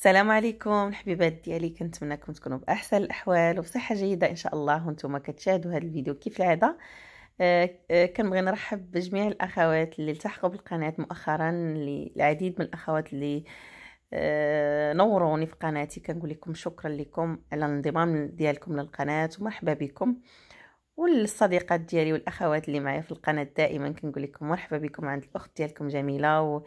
السلام عليكم الحبيبات ديالي كنتمناكم تكونوا باحسن الاحوال وبصحه جيده ان شاء الله وانتم كتشاهدوا هذا الفيديو كيف العاده آه، آه، كنبغي نرحب بجميع الاخوات اللي التحقوا بالقناه مؤخرا اللي العديد من الاخوات اللي آه، نوروني في قناتي كنقول لكم شكرا لكم على الانضمام ديالكم للقناه ومرحبا بكم والصديقات ديالي والاخوات اللي معايا في القناه دائما كنقول لكم مرحبا بكم عند الاخت ديالكم جميله و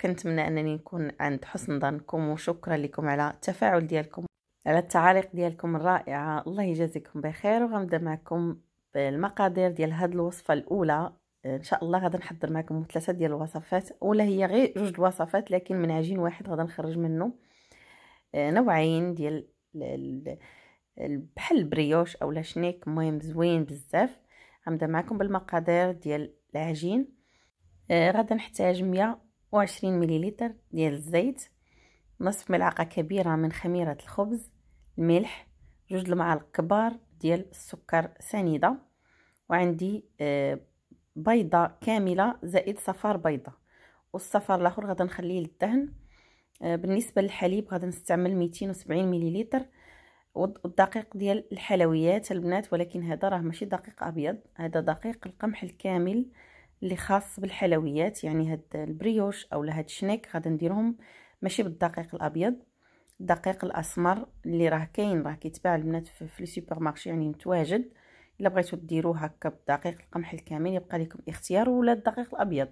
كنتمنى انني نكون عند حسن ظنكم وشكرا لكم على التفاعل ديالكم على التعاليق ديالكم الرائعه الله يجازيكم بخير وغنبدا معكم بالمقادير ديال هاد الوصفه الاولى ان شاء الله غادي نحضر معكم ثلاثه ديال الوصفات ولا هي غير جوج الوصفات لكن من عجين واحد غادي نخرج منه آه، نوعين ديال بحال البريوش اولا شنيك المهم زوين بزاف غنبدا معكم بالمقادير ديال العجين آه، غادي نحتاج 100 وعشرين مليلتر ديال الزيت نصف ملعقة كبيرة من خميرة الخبز الملح جوج المعالق كبار ديال السكر سنيدة وعندي آه، بيضة كاملة زائد صفار بيضة والصفار الاخر غادي نخليه للدهن آه، بالنسبة للحليب غادي نستعمل ميتين وسبعين مليلتر والدقيق ديال الحلويات البنات ولكن هذا راه ماشي دقيق ابيض هذا دقيق القمح الكامل اللي خاص بالحلويات يعني هاد البريوش اولا هاد الشنيك غادي نديرهم ماشي بالدقيق الابيض الدقيق الاسمر اللي راه كاين راه كيتباع البنات في لي سوبر مارشي يعني متواجد الا بغيتو ديروه هكا بالدقيق القمح الكامل يبقى لكم اختيار ولا الدقيق الابيض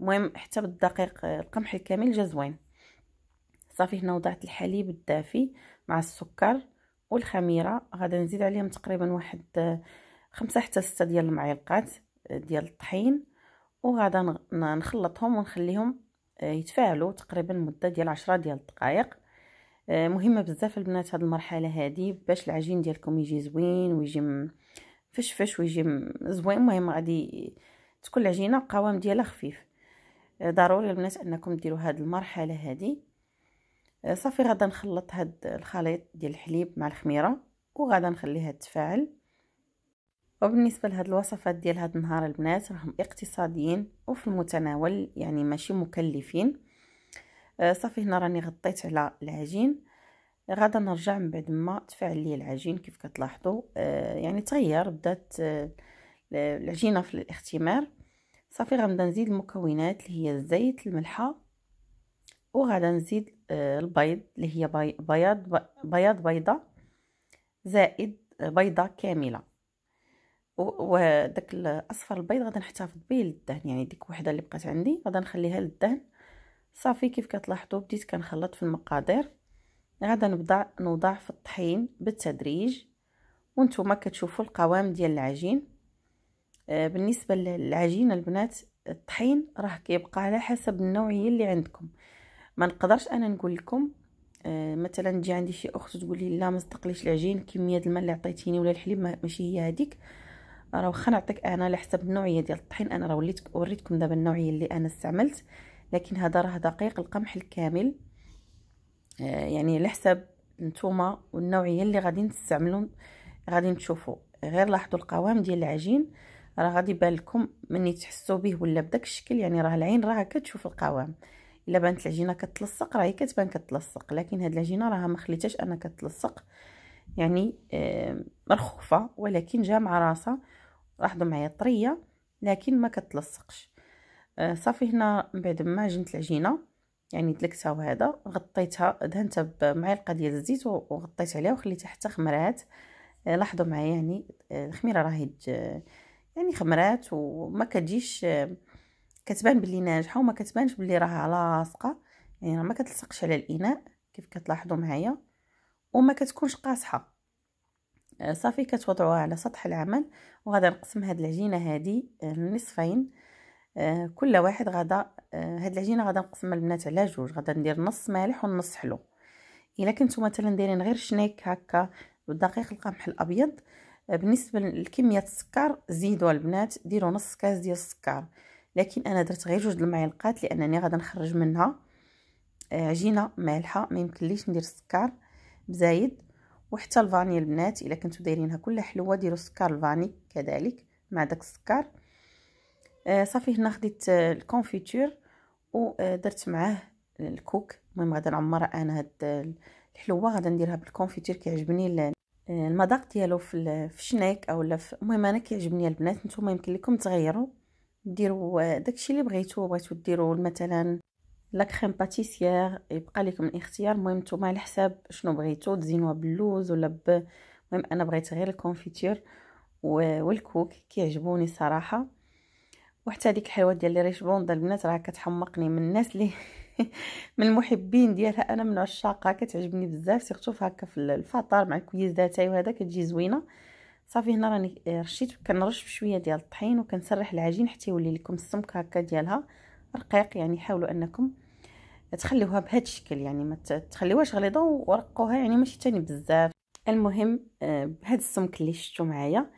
المهم حتى بالدقيق القمح الكامل جا زوين صافي هنا وضعت الحليب الدافي مع السكر والخميره غادي نزيد عليهم تقريبا واحد خمسة حتى ستة ديال المعلقات ديال الطحين وغادا نخلطهم ونخليهم آه، يتفاعلوا تقريبا مده ديال عشرة ديال الدقائق آه، مهمه بزاف البنات هاد المرحله هادي باش العجين ديالكم يجي زوين ويجي فشفش ويجي زوين المهم غادي تكون العجينه القوام ديالها خفيف آه، ضروري البنات انكم ديروا هاد المرحله هادي صافي غادا نخلط هاد الخليط ديال الحليب مع الخميره وغادا نخليها تفاعل وبالنسبة لهاد الوصفات ديال هاد النهار البنات راهم اقتصاديين وفي المتناول يعني ماشي مكلفين آه، صافي هنا راني غطيت على العجين غادا نرجع من بعد ما تفعل لي العجين كيف كتلاحظوا آه، يعني تغير بدات آه، العجينه في الاختمار صافي غنبدا نزيد المكونات اللي هي الزيت الملحه وغادا نزيد البيض اللي هي بيض بياض بيضه زائد بيضه كامله وداك الاصفر البيض غادي نحتفظ به للدهن يعني ديك وحده اللي بقات عندي غادي نخليها للدهن صافي كيف كتلاحظوا بديت كنخلط في المقادير غادي نبدا نوضع في الطحين بالتدريج وانتم كتشوفوا القوام ديال العجين آه، بالنسبه للعجينه البنات الطحين راه كيبقى على حسب النوعيه اللي عندكم ما نقدرش انا نقول لكم آه، مثلا تجي عندي شي اخت تقول لي لا ما صدقليش العجين كميه الماء اللي عطيتيني ولا الحليب ماشي هي هذيك راه واخا نعطيك انا على حسب النوعيه ديال الطحين انا راه وليت وريتكم دابا النوعيه اللي انا استعملت لكن هذا راه دقيق القمح الكامل آه يعني على حسب نتوما والنوعيه اللي غادي تستعملوا غادي تشوفوا غير لاحظوا القوام ديال العجين راه غادي يبان لكم ملي تحسوا به ولا بداك الشكل يعني راه العين راه كتشوف القوام الا بانت العجينه كتلصق راه هي كتبان كتلصق لكن هاد العجينه راها ما خليتهاش انا كتلصق يعني آه، مرخوفه ولكن جا مع راسها لاحظوا معايا طريه لكن ما كتلصقش آه، صافي هنا من بعد ما عجنت العجينه يعني دلكتها وهذا غطيتها دهنتها بمعلقه ديال الزيت وغطيت عليها وخليتها حتى خمرات آه، لاحظوا معايا يعني آه، الخميره راهي يعني خمرات وما كتجيش كتبان باللي ناجحه وما كتبانش باللي راها لاصقه يعني راه ما كتلصقش على الاناء كيف كتلاحظوا معايا وما كتكونش قاصحه آه، صافي كتوضعوها على سطح العمل وغادا نقسم هاد العجينه هادي آه، نصفين آه، كل واحد غادا هاد العجينه غادا نقسمها البنات على جوج غادا ندير نص مالح ونص حلو الا كنتو مثلا دايرين غير شنيك هكا والدقيق القمح الابيض بالنسبه لكميه السكر زيدوا البنات ديروا نص كاس ديال السكر لكن انا درت غير جوج المعلقات لانني غادا نخرج منها عجينه مالحه ما يمكنليش ندير السكر بزايد وحتى الفاني البنات الا كنتو دايرينها كلها حلوه ديروا السكر الفاني كذلك مع داك السكر آه، صافي هنا خديت آه، الكونفيتور ودرت آه، معاه الكوك المهم غادا نعمر انا هاد الحلوه غادا نديرها بالكونفيتير كيعجبني المذاق ديالو في الشناك اولا المهم انا كيعجبني البنات نتوما يمكن لكم تغيروا ديروا داكشي اللي بغيتو بغيتو ديروا مثلا لا كريم باتيسيير يبقى لكم الاختيار المهم نتوما على حساب شنو بغيتو تزينوها باللوز ولا ب المهم انا بغيت غير الكونفيتير والكوك كيعجبوني صراحه وحتى هذيك الحلوه ديال لي ريشبوند البنات راه كتحمقني من الناس اللي من المحبين ديالها انا من عشاقها كتعجبني بزاف سيرتو هكا في الفطار مع الكويز داتاي وهذا كتجي زوينه صافي هنا راني رشيت كنرش بشويه ديال الطحين وكنسرح العجين حتى يولي لكم السمك هكا ديالها رقيق يعني حاولوا انكم تخليوها بهذا الشكل يعني ما تخليوهاش غليظه ورقوها يعني ماشي تاني بزاف المهم آه، بهذا السمك اللي شفتو معايا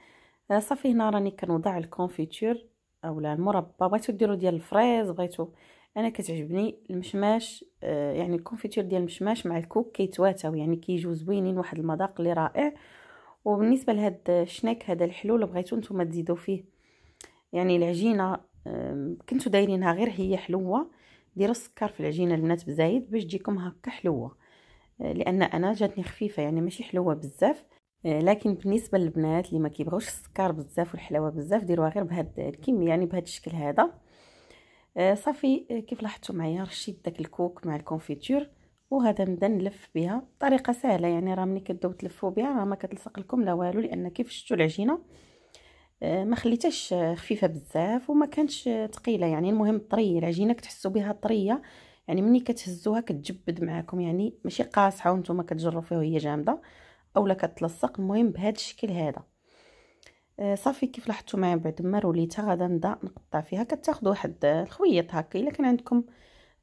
آه، صافي هنا راني كنوضع الكونفيتور اولا المربى بغيتو ديروا ديال الفريز بغيتو انا كتعجبني المشماش آه، يعني الكونفيتور ديال المشماش مع الكوك كيتواتاو يعني كيجيو زوينين واحد المذاق اللي رائع وبالنسبه لهاد الشناك هذا اللي بغيتو نتوما تزيدوا فيه يعني العجينه كنتو دايرينها غير هي حلوه ديروا السكر في العجينه البنات بزايد باش تجيكم هكا حلوه أه، لان انا جاتني خفيفه يعني ماشي حلوه بزاف أه، لكن بالنسبه للبنات اللي ما كيبغوش السكر بزاف والحلاوه بزاف ديروها غير بهاد الكميه يعني بهاد الشكل هذا أه، صافي كيف لاحظتوا معايا رشيت داك الكوك مع الكونفيتور وهذا نبدا نلف بها طريقه سهله يعني راه ملي كدوب تلفوا بها راه ما كتلصق لكم لا والو لان كيف شفتوا العجينه آه، ما خليتهاش آه، خفيفه بزاف وما كانتش آه، ثقيله يعني المهم طريه العجينه كتحسوا بها طريه يعني ملي كتهزوها كتجبد معاكم يعني ماشي قاصحه وانتم كتجروا فيها وهي جامده اولا كتلصق المهم بهذا الشكل هذا صافي كيف لاحظتوا معايا بعد ما روليتها غادا نبدا نقطع فيها كتاخذوا واحد الخويط هكا الا كان عندكم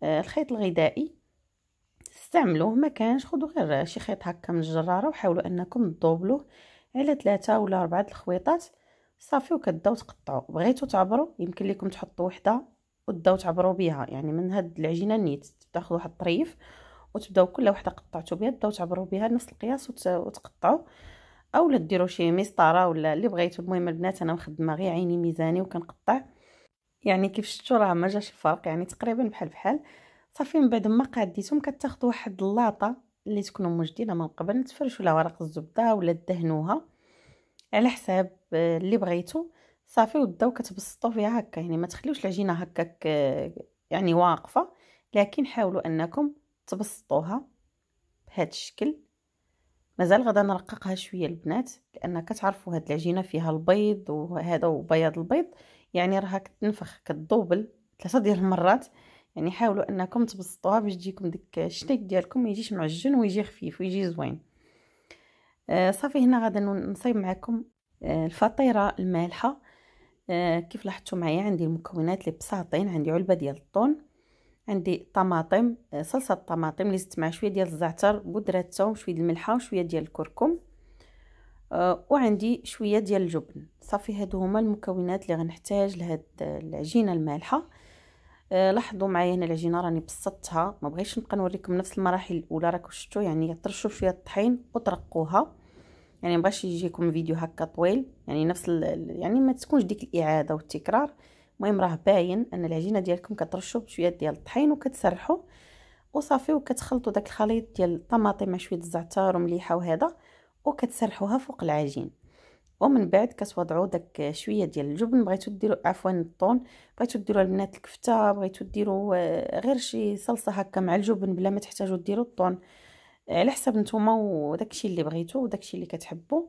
الخيط الغذائي استعملوه ما كانش خذوا غير شي خيط هكا من الجراره وحاولوا انكم تضوبلوه على ثلاثة ولا أربعة الخويطات صافي وكداو تقطعوا بغيتو تعبروا يمكن لكم تحطوا وحده وداو تعبروا بها يعني من هاد العجينه نيت تاخذوا واحد الطريف وتبداو كل وحده قطعتو بها داو تعبروا بها نفس القياس وتقطعوا اولا ديروا شي مسطره ولا اللي بغيتو المهم البنات انا مخدمه غير عيني ميزاني وكنقطع يعني كيف شفتوا راه ما جاش الفرق يعني تقريبا بحال بحال صافي من بعد ما قاديتهم كتاخذوا واحد اللاطه اللي تكونوا مجدينه من قبل تفرشوا لها ورق الزبده ولا دهنوها على حساب آه، اللي بغيتو صافي وداو كتبسطوا فيها هكا يعني ما تخليوش العجينه هكاك آه، يعني واقفه لكن حاولوا انكم تبسطوها بهذا الشكل مازال غدا نرققها شويه البنات لان كتعرفوا هاد العجينه فيها البيض وهذا وبياض البيض يعني راها كتنفخ كتضوبل ثلاثه ديال المرات يعني حاولوا انكم تبسطوها باش تجيكم ديك الشتيك ديالكم ما يجيش معجن ويجي خفيف ويجي زوين آه، صافي هنا غادي نصايب معكم آه، الفطيره المالحه آه، كيف لاحظتوا معايا عندي المكونات اللي بساطين عندي علبه ديال الطون عندي طماطم صلصه الطماطم اللي زدت مع شويه ديال الزعتر بودره الثوم شويه ديال الملحه وشويه ديال الكركم وعندي شويه ديال الجبن صافي هادو هما المكونات اللي غنحتاج لهاد العجينه المالحه لاحظوا معايا هنا العجينه راني بسطتها ما بغيتش نبقى نوريكم نفس المراحل الاولى راكم شفتوا يعني طرشوا شويه الطحين وطرقوها يعني مبغاش يجيكم فيديو هكا طويل يعني نفس يعني ما تكونش ديك الاعاده والتكرار المهم راه باين ان العجينه ديالكم كترشوا بشويه ديال الطحين وكتسرحوا وصافي وكتخلطوا داك الخليط ديال الطماطم مع شويه الزعتر ومليحه وهذا وكتسرحوها فوق العجين ومن بعد كتوضعوا داك شويه ديال الجبن بغيتو ديروا عفوا الطون بغيتو ديروا البنات الكفته بغيتو ديروا آه، غير شي صلصه هكا مع الجبن بلا ما تحتاجوا ديروا الطون على حسب نتوما وداكشي اللي بغيتو وداكشي اللي كتحبو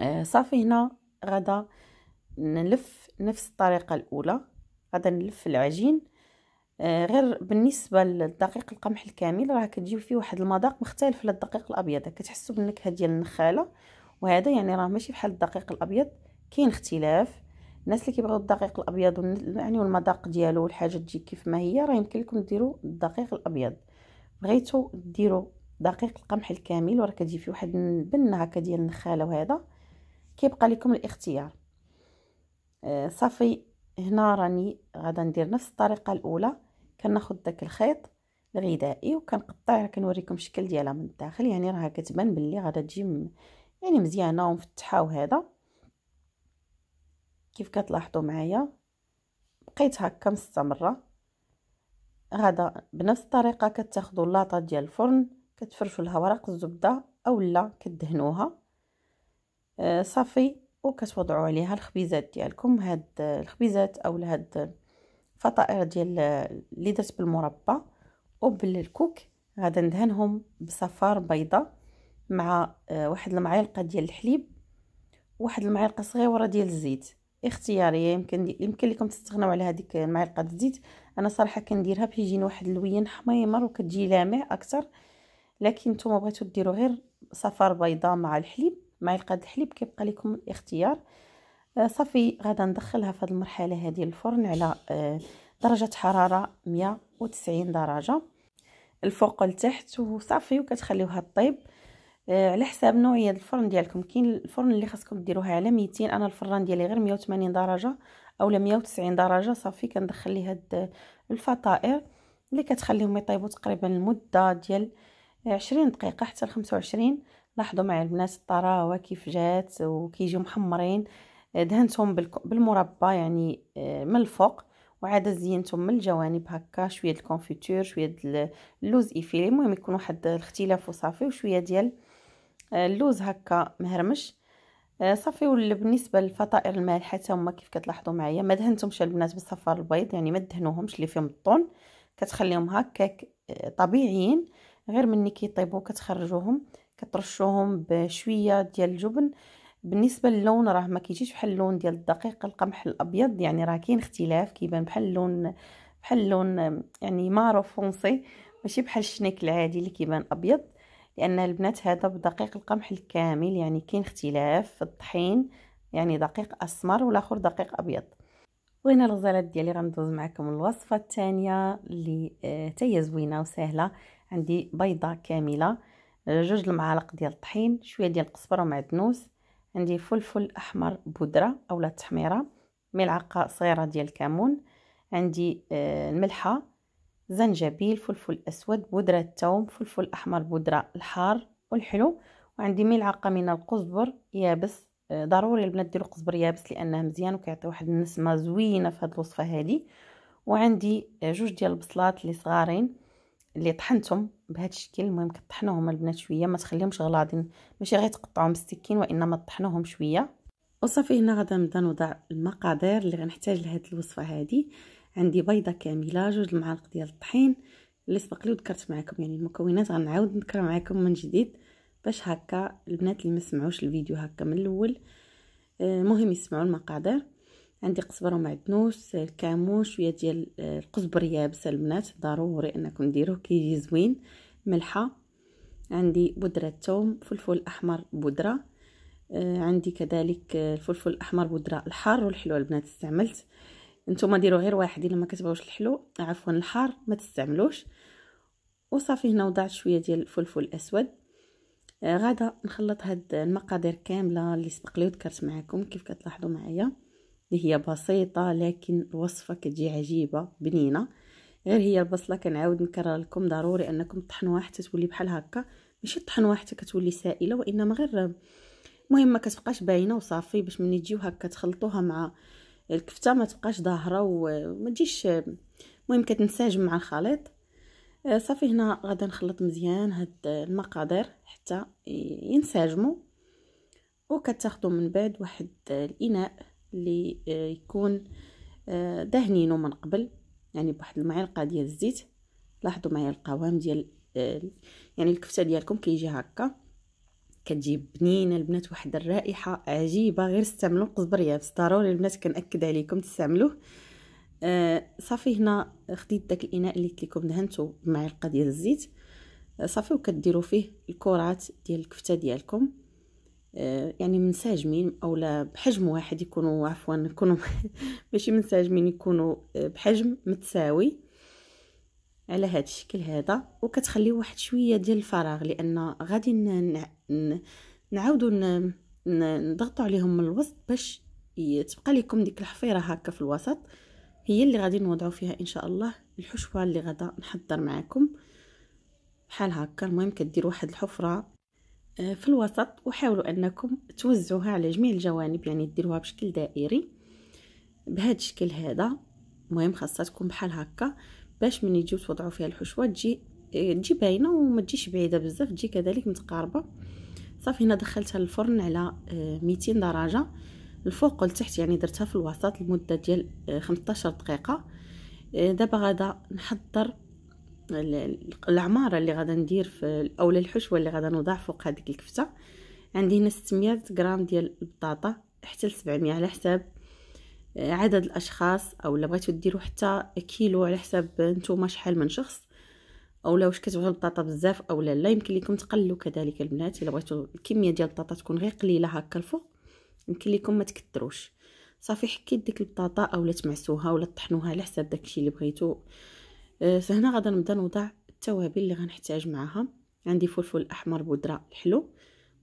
آه، صافي هنا غدا نلف نفس الطريقه الاولى غدا نلف العجين آه، غير بالنسبه للدقيق القمح الكامل راه كتجيب فيه واحد المذاق مختلف على الدقيق الابيض كتحسوا بالنكهه ديال النخاله وهذا يعني راه ماشي بحال الدقيق الابيض كاين اختلاف الناس اللي كيبغيو الدقيق الابيض يعني والمذاق ديالو والحاجه تجي كيف ما هي راه يمكن لكم ديروا الدقيق الابيض بغيتو ديرو دقيق القمح الكامل وراه كتجي فيه واحد البن هكا ديال النخاله وهذا كيبقى لكم الاختيار آه صافي هنا راني غادا ندير نفس الطريقه الاولى كناخذ داك الخيط الغذائي وكنقطع كنوريكم الشكل ديالها من الداخل يعني راه كتبان باللي غادا تجي يعني مزيانه ومفتحه وهذا كيف كتلاحظوا معايا بقيت هكا مستمره غدا بنفس الطريقه كتاخذوا اللاطه ديال الفرن كتفرشوا لها ورق الزبده اولا كدهنوها آه صافي وكتوضعوا عليها الخبيزات ديالكم هاد الخبيزات اولا هاد الفطائر ديال اللي درت بالمربى وبالكوك غادي ندهنهم بصفار بيضه مع آه، واحد المعلقه ديال الحليب واحد المعلقه صغيره ديال الزيت اختياريه يمكن يمكن لكم تستغناو على هذيك معلقه الزيت انا صراحه كنديرها بيجيني واحد اللوين حميمر وكتجي لامع اكثر لكن نتوما بغيتو ديروا غير صفار بيضاء مع الحليب معلقه الحليب كيبقى لكم الاختيار آه، صافي غادا ندخلها في هذه المرحله هذه الفرن على آه، درجه حراره 190 درجه الفوق والتحت وصافي وكتخليوها طيب آه، على حساب نوعيه الفرن ديالكم كاين الفرن اللي خاصكم ديروها على 200 انا الفران ديالي غير 180 درجه اولا 190 درجه صافي كندخل ليه هاد الفطائر اللي كتخليهم يطيبوا تقريبا المده ديال 20 دقيقه حتى ل 25 لاحظوا معايا البنات الطراوه كيف جات وكيجيو محمرين آه، دهنتهم بالمربى يعني آه، من الفوق وعاد زينتهم من الجوانب هكا شويه الكونفيتور شويه اللوز ايفيلي المهم يكون واحد الاختلاف وصافي وشويه ديال آه، اللوز هكا مهرمش آه، صافي وبالنسبه للفطائر المالحه حتى هما كيف كتلاحظوا معايا ما دهنتهمش البنات بالصفار البيض يعني ما دهنوهمش اللي فيهم الطون كتخليهم هكاك آه، طبيعيين غير مني كيطيبوا كتخرجوهم كترشوهم بشويه ديال الجبن بالنسبه للون راه ما كيجيش بحال اللون ديال الدقيق القمح الابيض يعني راه كاين اختلاف كيبان بحال اللون بحال اللون يعني مارو فرونسي ماشي بحال الشنيك العادي اللي كيبان ابيض لان البنات هذا بدقيق القمح الكامل يعني كاين اختلاف في الطحين يعني دقيق اسمر والاخر دقيق ابيض وهنا الغزالات ديالي غندوز معكم الوصفه الثانيه اللي آه، حتى زوينه وسهله عندي بيضه كامله جوج المعالق ديال الطحين شويه ديال القزبره ومعدنوس عندي فلفل احمر بودره اولا تحميره ملعقه صغيره ديال الكمون عندي آه، الملحه زنجبيل فلفل أسود بودرة ثوم فلفل أحمر بودرة الحار والحلو وعندي ملعقة من القزبر يابس آه، ضروري البنات ديروا قزبر يابس لانه مزيان وكيعطي واحد النسمه زوينه في هذه الوصفه هذه وعندي آه، جوج ديال البصلات اللي صغارين اللي طحنتهم بهذا الشكل المهم كطحنوهم البنات شويه ما تخليهمش غلاضين ماشي غير تقطعهم بالسكين وانما طحنوهم شويه وصافي هنا غادي نبدا نوضع المقادير اللي غنحتاج لهاد الوصفه هذه عندي بيضه كامله جوج المعالق ديال الطحين اللي سبق لي وذكرت معكم يعني المكونات غنعاود نذكر معكم من جديد باش هكا البنات اللي ما سمعوش الفيديو هكا من الاول آه، المهم يسمعوا المقادير عندي قزبر ومعدنوس الكمون شويه ديال القزبر آه، يابس البنات ضروري انكم ديروه كيجي زوين ملحه عندي بودره ثوم فلفل احمر بودره آه، عندي كذلك الفلفل الاحمر بودره الحار والحلوه البنات استعملت نتوما ديروا غير واحد الا ما كتبغوش الحلو عفوا الحار ما تستعملوش وصافي هنا وضعت شويه ديال الفلفل الاسود آه غادا نخلط هاد المقادير كامله اللي سبق لي وذكرت معكم كيف كتلاحظوا معايا اللي هي بسيطه لكن الوصفه كتجي عجيبه بنينه غير هي البصله كنعاود نكرر لكم ضروري انكم طحنوها حتى تولي بحال هكا ماشي طحنوها حتى كتولي سائله وانما غير المهم ما كتبقاش باينه وصافي باش ملي تجيو هكا تخلطوها مع الكفته ما تبقاش ظاهره وما تجيش المهم كتنسجم مع الخليط آه، صافي هنا غادي نخلط مزيان هاد المقادير حتى ينسجموا وكتاخذوا من بعد واحد الاناء اللي آه، يكون آه، دهنينه من قبل يعني بواحد المعلقه ديال الزيت لاحظوا معايا القوام ديال يعني الكفته ديالكم كيجي هكا كتجيب بنينه البنات واحد الرائحه عجيبه غير استعملوا قزبريه يابس ضروري البنات كنأكد عليكم تستعملوه آه صافي هنا خديت داك الاناء اللي قلت لكم دهنته بمعلقه ديال الزيت آه صافي وكديروا فيه الكرات ديال الكفته ديالكم آه يعني منسجمين اولا بحجم واحد يكونوا عفوا يكونوا ماشي منسجمين يكونوا آه، بحجم متساوي على هذا الشكل هذا وكتخليه واحد شويه ديال الفراغ لان غادي نعاودو نضغطو عليهم من الوسط باش تبقى لكم ديك الحفيره هكا في الوسط هي اللي غادي نوضعو فيها ان شاء الله الحشوه اللي غادا نحضر معاكم بحال هكا المهم كدير واحد الحفره آه، في الوسط وحاولوا انكم توزعوها على جميع الجوانب يعني ديروها بشكل دائري بهذا الشكل هذا المهم خاصها تكون بحال هكا باش من يجيو توضعوا فيها الحشوه تجي آه، تجي باينه وما تجيش بعيده بزاف تجي كذلك متقاربه صافي هنا دخلتها للفرن على 200 آه، درجه الفوق والتحت يعني درتها في الوسط لمده ديال 15 آه، دقيقه آه، دابا غادا نحضر العماره اللي غادا ندير في اولا الحشوه اللي غادا نوضع فوق هذيك الكفته عندي هنا 600 غرام ديال البطاطا حتى ل 700 على حساب عدد الاشخاص او لا بغيتو ديروا حتى كيلو على حساب نتوما شحال من شخص اولا واش كتبغيو البطاطا بزاف اولا لا يمكن لكم تقللوا كذلك البنات الا بغيتو الكميه ديال البطاطا تكون غير قليله هكا الفوق يمكن لكم ما تكثروش صافي حكيت ديك البطاطا اولا تمعسوها ولا طحنوها على حساب داكشي اللي بغيتو أه فهنا غادا نبدا نوضع التوابل اللي غنحتاج معاها عندي فلفل احمر بودره الحلو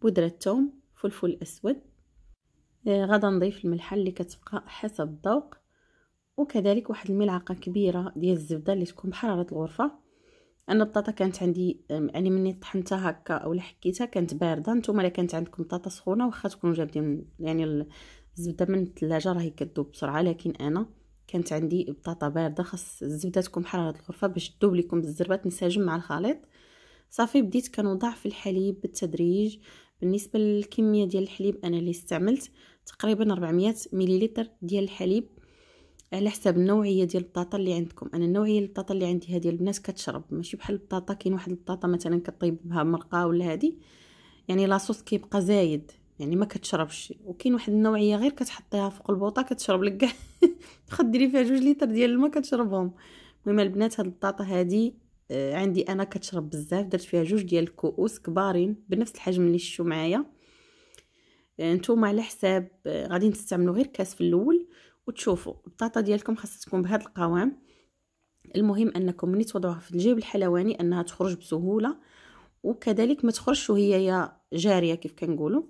بودره الثوم فلفل اسود أه غادا نضيف الملحه اللي كتبقى حسب الذوق وكذلك واحد الملعقه كبيره ديال الزبده اللي تكون بحراره الغرفه انا البطاطا كانت عندي يعني مني طحنتها هكا اولا حكيتها كانت بارده نتوما الا كانت عندكم بطاطا سخونه واخا تكونوا جابدين يعني الزبده من الثلاجه راهي كتذوب بسرعه لكن انا كانت عندي بطاطا بارده خاص الزبده تكون بحال هاد الغرفه باش تذوب لكم الزربه تنسجم مع الخليط صافي بديت كنوضع في الحليب بالتدريج بالنسبه للكميه ديال الحليب انا اللي استعملت تقريبا 400 مليلتر ديال الحليب على حسب النوعيه ديال البطاطا اللي عندكم انا النوعيه البطاطا اللي عندي هذه البنات كتشرب ماشي بحال البطاطا كاين واحد البطاطا مثلا كطيب بها مرقه ولا هذه يعني لاصوص كيبقى زايد يعني ما كتشربش وكاين واحد النوعيه غير كتحطيها فوق البوطه كتشرب لك كاع ديري فيها جوج لتر ديال الماء كتشربهم المهم البنات هاد البطاطا هادي آه، عندي انا كتشرب بزاف درت فيها جوج ديال الكؤوس كبارين بنفس الحجم اللي شفتو معايا آه، نتوما على حساب آه، غادي تستعملوا غير كاس في الاول وتشوفوا البطاطا ديالكم خاصها تكون بهذا القوام المهم انكم ملي توضعوها في الجيب الحلواني انها تخرج بسهوله وكذلك ما تخرجش وهي يا جاريه كيف كنقولوا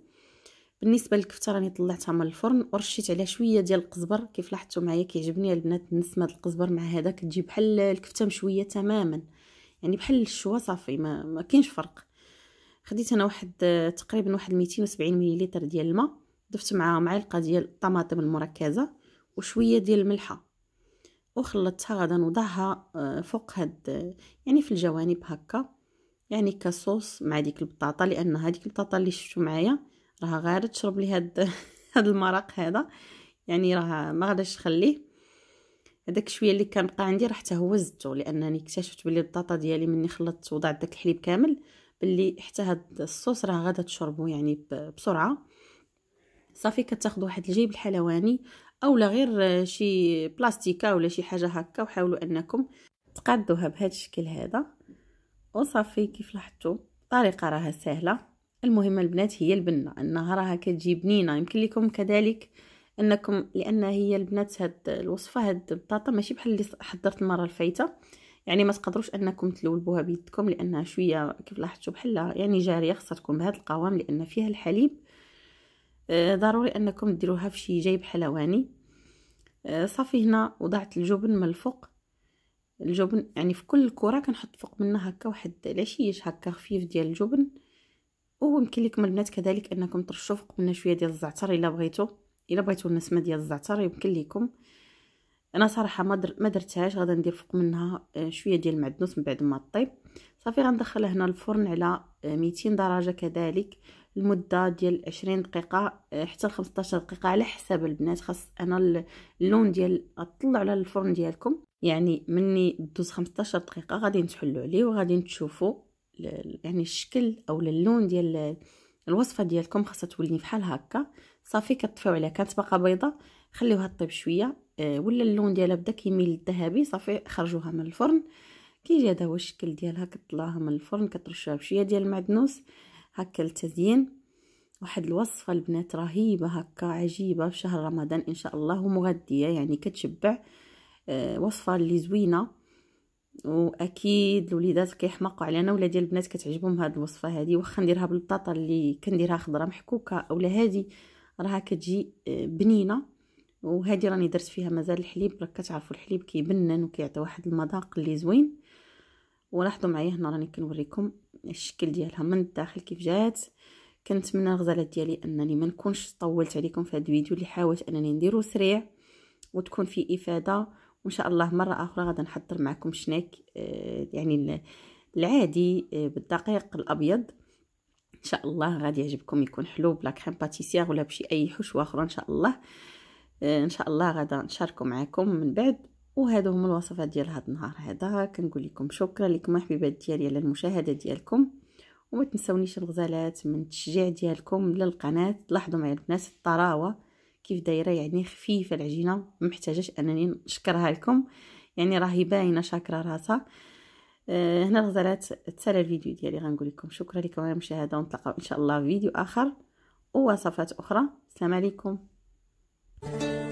بالنسبه للكفته راني طلعتها من الفرن ورشيت عليها شويه ديال القزبر كيف لاحظتوا معايا كيعجبني البنات نسمه القزبر مع هذا كتجي بحال الكفته مشويه تماما يعني بحال الشوا صافي ما, ما كاينش فرق خديت انا واحد تقريبا واحد 270 مليلتر ديال الماء ضفت معاه معلقه ديال الطماطم المركزه وشويه ديال الملحه وخلطتها غادا نوضعها آه، فوق هاد آه، يعني في الجوانب هكا يعني كصوص مع ديك البطاطا لان هذيك البطاطا اللي شفتو معايا راها غير تشرب لي هاد هاد المرق هذا يعني راه ما غاداش نخليه هذاك شويه اللي كان بقى عندي راه حتى هو زدته لانني اكتشفت بلي البطاطا ديالي مني خلطت وضعت داك الحليب كامل بلي حتى هاد الصوص راه غادا تشربو يعني بسرعه صافي كتاخذ واحد الجيب الحلواني اولا غير شي بلاستيكه ولا شي حاجه هكا وحاولوا انكم تقادوها بهذا الشكل هذا وصافي كيف لاحظتوا الطريقه راها سهله المهم البنات هي البنه انها راها كتجي بنينه يمكن لكم كذلك انكم لان هي البنات هاد الوصفه هاد البطاطا ماشي بحال اللي حضرت المره الفايته يعني ما تقدروش انكم تلولبوها بيدكم لانها شويه كيف لاحظتوا بحال يعني جاريه خاصها تكون بهذا القوام لان فيها الحليب آه، ضروري انكم ديروها في شي جيب حلواني آه، صافي هنا وضعت الجبن من الفوق الجبن يعني في كل كره كنحط فوق منها هكا واحد العشيش هكا خفيف ديال الجبن ويمكن لكم البنات كذلك انكم ترشوا فوق منها شويه ديال الزعتر الا بغيتو الا بغيتو النسمه ديال الزعتر يمكن لكم انا صراحه ما در... ما درتهاش غادي ندير فوق منها آه، شويه ديال المعدنوس من بعد ما طيب صافي غندخلها هنا الفرن على 200 درجه كذلك لمده ديال 20 دقيقه آه، حتى 15 دقيقه على حساب البنات خاص انا اللون ديال اطلع على الفرن ديالكم يعني مني دوز 15 دقيقه غادي نتحلوا عليه وغادي تشوفوا يعني الشكل او اللون ديال الوصفه ديالكم خاصها تولي بحال هكا صافي كطفيو عليها كانت باقا بيضه خليوها طيب شويه آه، ولا اللون ديالها بدا كيميل للذهبي صافي خرجوها من الفرن كيجي هذا هو الشكل ديالها كطلعها من الفرن كترشوها بشويه ديال المعدنوس هكا التزيين واحد الوصفه البنات رهيبه هكا عجيبه في شهر رمضان ان شاء الله ومغذيه يعني كتشبع أه وصفه اللي زوينه واكيد الوليدات كيحماقوا علينا ولا ديال البنات كتعجبهم هاد الوصفه هذه واخا نديرها بالبطاطا اللي كنديرها خضراء محكوكه اولا هذه راها كتجي آه، بنينه وهذه راني درت فيها مازال الحليب راك كتعرفوا الحليب كيبنن وكيعطي واحد المذاق اللي زوين ولاحظوا معايا هنا راني كنوريكم الشكل ديالها من الداخل كيف جات كنتمنى الغزالات ديالي انني ما نكونش طولت عليكم في هذا الفيديو اللي حاولت انني نديرو سريع وتكون فيه افاده وان شاء الله مره اخرى غادي نحضر معكم شناك آه، يعني العادي آه، بالدقيق الابيض ان شاء الله غادي يعجبكم يكون حلو بلا كريم باتيسيير ولا بشي اي حشوه اخرى ان شاء الله آه، ان شاء الله غادا نشاركو معكم من بعد وهادو هم الوصفات ديال هاد النهار هذا كنقول لكم شكرا لكم احبابات ديالي على المشاهده ديالكم وما تنسونيش الغزالات من التشجيع ديالكم للقناه لاحظوا معايا الناس الطراوه كيف دايره يعني خفيفه العجينه ما محتاجاش انني نشكرها لكم يعني راهي باينه شاكره راسها أه هنا الغزالات تسالى الفيديو ديالي غنقول لكم شكرا لكم على المشاهده ونتلاقاو ان شاء الله في فيديو اخر ووصفات اخرى السلام عليكم thank you